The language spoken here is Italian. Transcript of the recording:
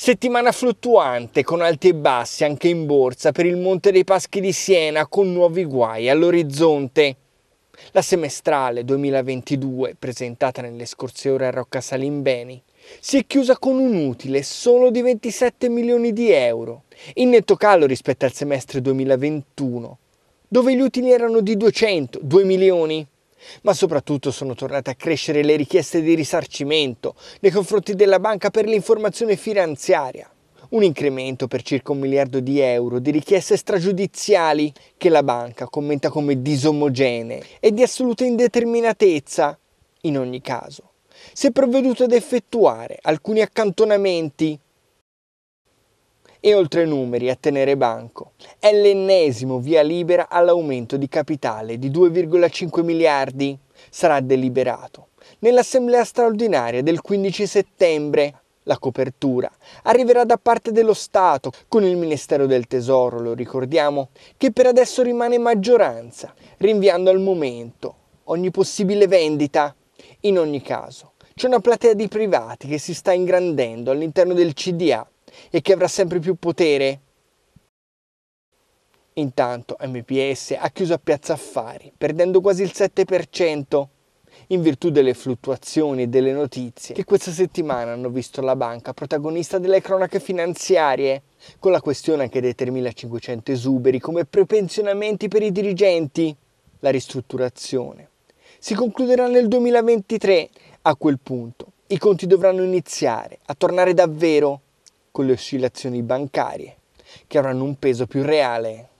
Settimana fluttuante con alti e bassi anche in borsa per il Monte dei Paschi di Siena con nuovi guai all'orizzonte. La semestrale 2022, presentata nelle scorse ore a Rocca Salimbeni, si è chiusa con un utile solo di 27 milioni di euro, in netto calo rispetto al semestre 2021, dove gli utili erano di 200, 2 milioni. Ma soprattutto sono tornate a crescere le richieste di risarcimento nei confronti della banca per l'informazione finanziaria. Un incremento per circa un miliardo di euro di richieste stragiudiziali che la banca commenta come disomogenee e di assoluta indeterminatezza in ogni caso. Si è provveduto ad effettuare alcuni accantonamenti e oltre numeri a tenere banco. È l'ennesimo via libera all'aumento di capitale di 2,5 miliardi. Sarà deliberato. Nell'assemblea straordinaria del 15 settembre la copertura arriverà da parte dello Stato con il Ministero del Tesoro, lo ricordiamo, che per adesso rimane maggioranza, rinviando al momento ogni possibile vendita. In ogni caso, c'è una platea di privati che si sta ingrandendo all'interno del CDA e che avrà sempre più potere. Intanto MPS ha chiuso a Piazza Affari, perdendo quasi il 7% in virtù delle fluttuazioni e delle notizie che questa settimana hanno visto la banca protagonista delle cronache finanziarie, con la questione anche dei 3.500 esuberi come prepensionamenti per i dirigenti, la ristrutturazione. Si concluderà nel 2023, a quel punto i conti dovranno iniziare a tornare davvero con le oscillazioni bancarie, che avranno un peso più reale